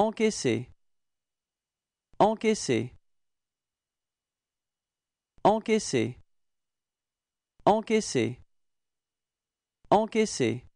Encaisser. Encaisser. Encaisser. Encaisser. Encaisser.